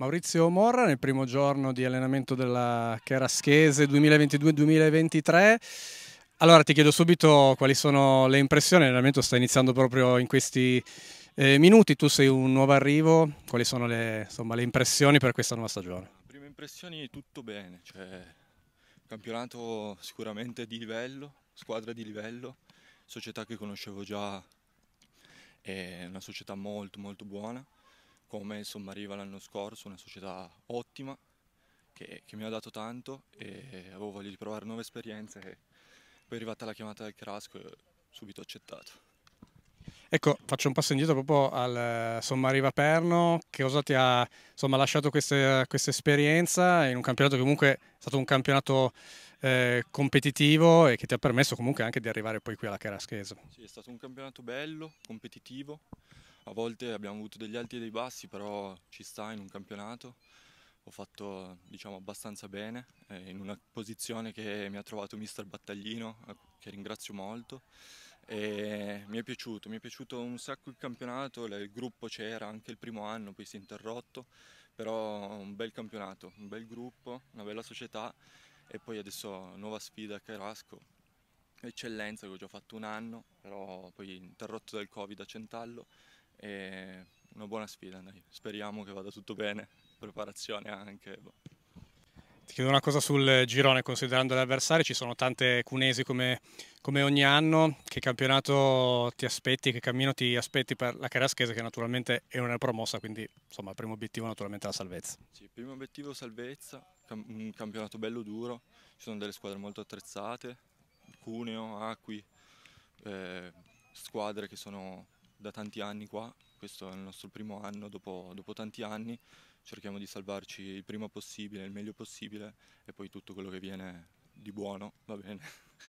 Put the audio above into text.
Maurizio Morra nel primo giorno di allenamento della Cheraschese 2022-2023. Allora ti chiedo subito quali sono le impressioni, l'allenamento sta iniziando proprio in questi eh, minuti, tu sei un nuovo arrivo, quali sono le, insomma, le impressioni per questa nuova stagione? Prime impressioni tutto bene, cioè, campionato sicuramente di livello, squadra di livello, società che conoscevo già, è una società molto molto buona come il Sommariva l'anno scorso, una società ottima che, che mi ha dato tanto e avevo voglia di provare nuove esperienze e poi è arrivata la chiamata del Carrasco e ho subito accettato. Ecco, faccio un passo indietro proprio al Sommariva Perno, che cosa ti ha insomma, lasciato questa esperienza in un campionato che comunque è stato un campionato eh, competitivo e che ti ha permesso comunque anche di arrivare poi qui alla Caraschese. Sì, è stato un campionato bello, competitivo, a volte abbiamo avuto degli alti e dei bassi, però ci sta in un campionato. Ho fatto diciamo, abbastanza bene, eh, in una posizione che mi ha trovato mister Battaglino, che ringrazio molto. E mi è piaciuto, mi è piaciuto un sacco il campionato, il gruppo c'era anche il primo anno, poi si è interrotto, però un bel campionato, un bel gruppo, una bella società e poi adesso nuova sfida a Carasco, eccellenza che ho già fatto un anno, però poi interrotto dal Covid a Centallo e una buona sfida, dai. speriamo che vada tutto bene, preparazione anche. Boh. Ti chiedo una cosa sul girone, considerando gli avversari, ci sono tante cunesi come, come, ogni anno, che campionato ti aspetti, che cammino ti aspetti per la Caraschese che naturalmente è una promossa, quindi insomma il primo obiettivo è naturalmente la salvezza. Sì, il primo obiettivo è salvezza, un campionato bello duro, ci sono delle squadre molto attrezzate, Cuneo, Acqui, eh, squadre che sono da tanti anni qua, questo è il nostro primo anno, dopo, dopo tanti anni cerchiamo di salvarci il prima possibile, il meglio possibile e poi tutto quello che viene di buono va bene.